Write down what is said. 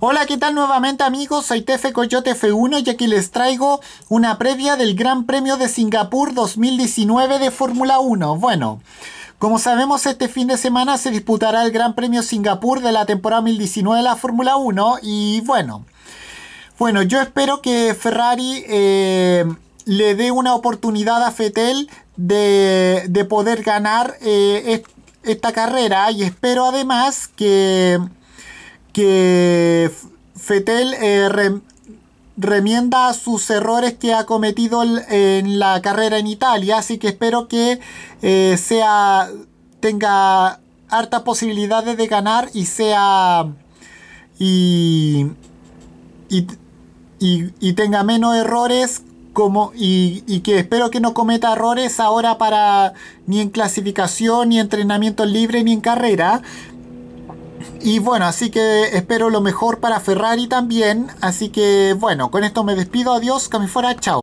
Hola, ¿qué tal nuevamente amigos? Soy Tefe Coyote F1 y aquí les traigo una previa del Gran Premio de Singapur 2019 de Fórmula 1. Bueno, como sabemos este fin de semana se disputará el Gran Premio Singapur de la temporada 2019 de la Fórmula 1 y bueno, bueno, yo espero que Ferrari... Eh, le dé una oportunidad a Fettel de, poder ganar eh, esta carrera y espero además que que Fetel eh, remienda sus errores que ha cometido en la carrera en Italia, así que espero que eh, sea tenga hartas posibilidades de ganar y sea y, tenga menos errores como y, y, que espero que no cometa errores ahora para ni en clasificación, ni entrenamiento libre, ni en carrera. Y bueno, así que espero lo mejor para Ferrari también. Así que bueno, con esto me despido. Adiós, que fuera. Chao.